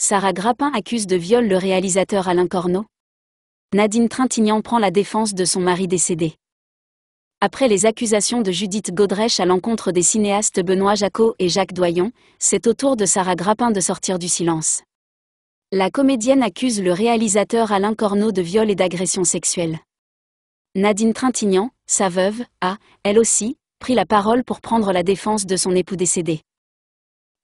Sarah Grappin accuse de viol le réalisateur Alain Corneau. Nadine Trintignant prend la défense de son mari décédé. Après les accusations de Judith Godrèche à l'encontre des cinéastes Benoît Jacot et Jacques Doyon, c'est au tour de Sarah Grappin de sortir du silence. La comédienne accuse le réalisateur Alain Corneau de viol et d'agression sexuelle. Nadine Trintignant, sa veuve, a, elle aussi, pris la parole pour prendre la défense de son époux décédé.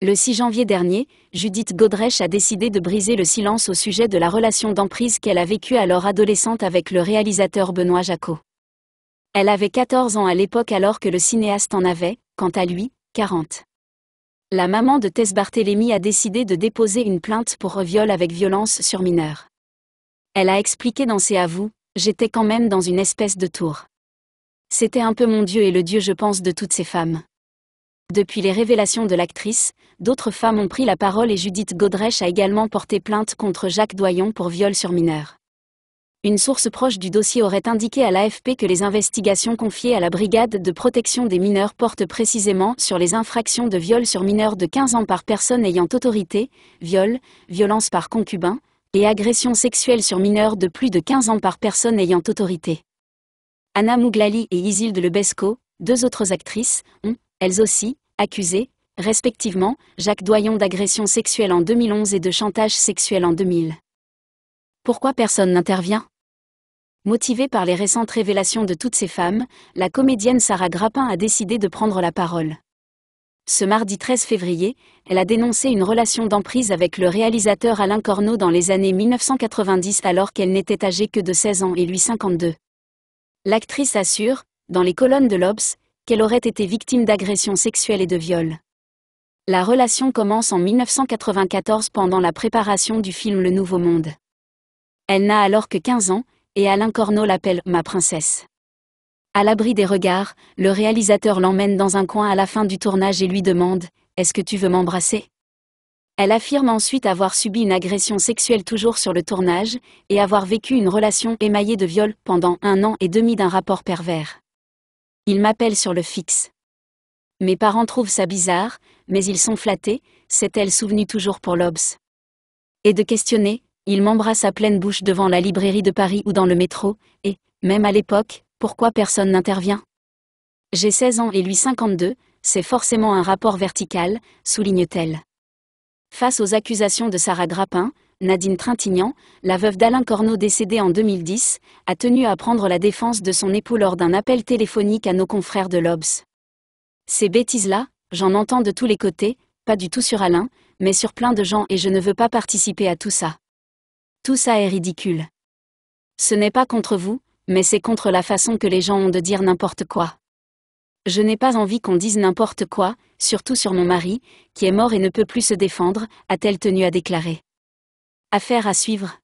Le 6 janvier dernier, Judith Godrèche a décidé de briser le silence au sujet de la relation d'emprise qu'elle a vécue alors adolescente avec le réalisateur Benoît Jacot. Elle avait 14 ans à l'époque alors que le cinéaste en avait, quant à lui, 40. La maman de Tess Barthélémy a décidé de déposer une plainte pour viol avec violence sur mineur. Elle a expliqué dans ses avoues, j'étais quand même dans une espèce de tour. C'était un peu mon Dieu et le Dieu je pense de toutes ces femmes. Depuis les révélations de l'actrice, d'autres femmes ont pris la parole et Judith Godrèche a également porté plainte contre Jacques Doyon pour viol sur mineur. Une source proche du dossier aurait indiqué à l'AFP que les investigations confiées à la Brigade de protection des mineurs portent précisément sur les infractions de viol sur mineur de 15 ans par personne ayant autorité, viol, violence par concubin, et agression sexuelle sur mineur de plus de 15 ans par personne ayant autorité. Anna Mouglali et Isilde Lebesco, deux autres actrices, ont, elles aussi, accusées, respectivement, Jacques Doyon d'agression sexuelle en 2011 et de chantage sexuel en 2000. Pourquoi personne n'intervient Motivée par les récentes révélations de toutes ces femmes, la comédienne Sarah Grappin a décidé de prendre la parole. Ce mardi 13 février, elle a dénoncé une relation d'emprise avec le réalisateur Alain Corneau dans les années 1990 alors qu'elle n'était âgée que de 16 ans et lui 52. L'actrice assure, dans les colonnes de l'Obs, qu'elle aurait été victime d'agressions sexuelles et de viols. La relation commence en 1994 pendant la préparation du film Le Nouveau Monde. Elle n'a alors que 15 ans, et Alain Corneau l'appelle « ma princesse ». À l'abri des regards, le réalisateur l'emmène dans un coin à la fin du tournage et lui demande « Est-ce que tu veux m'embrasser ?» Elle affirme ensuite avoir subi une agression sexuelle toujours sur le tournage, et avoir vécu une relation émaillée de viol pendant un an et demi d'un rapport pervers. Il m'appelle sur le fixe. Mes parents trouvent ça bizarre, mais ils sont flattés, c'est elle souvenue toujours pour l'Obs. Et de questionner, il m'embrasse à pleine bouche devant la librairie de Paris ou dans le métro, et, même à l'époque, pourquoi personne n'intervient J'ai 16 ans et lui 52, c'est forcément un rapport vertical, souligne-t-elle. Face aux accusations de Sarah Grappin, Nadine Trintignant, la veuve d'Alain Corneau décédée en 2010, a tenu à prendre la défense de son époux lors d'un appel téléphonique à nos confrères de l'Obs. Ces bêtises-là, j'en entends de tous les côtés, pas du tout sur Alain, mais sur plein de gens et je ne veux pas participer à tout ça. Tout ça est ridicule. Ce n'est pas contre vous, mais c'est contre la façon que les gens ont de dire n'importe quoi. Je n'ai pas envie qu'on dise n'importe quoi, surtout sur mon mari, qui est mort et ne peut plus se défendre, a-t-elle tenu à déclarer. Affaire à suivre.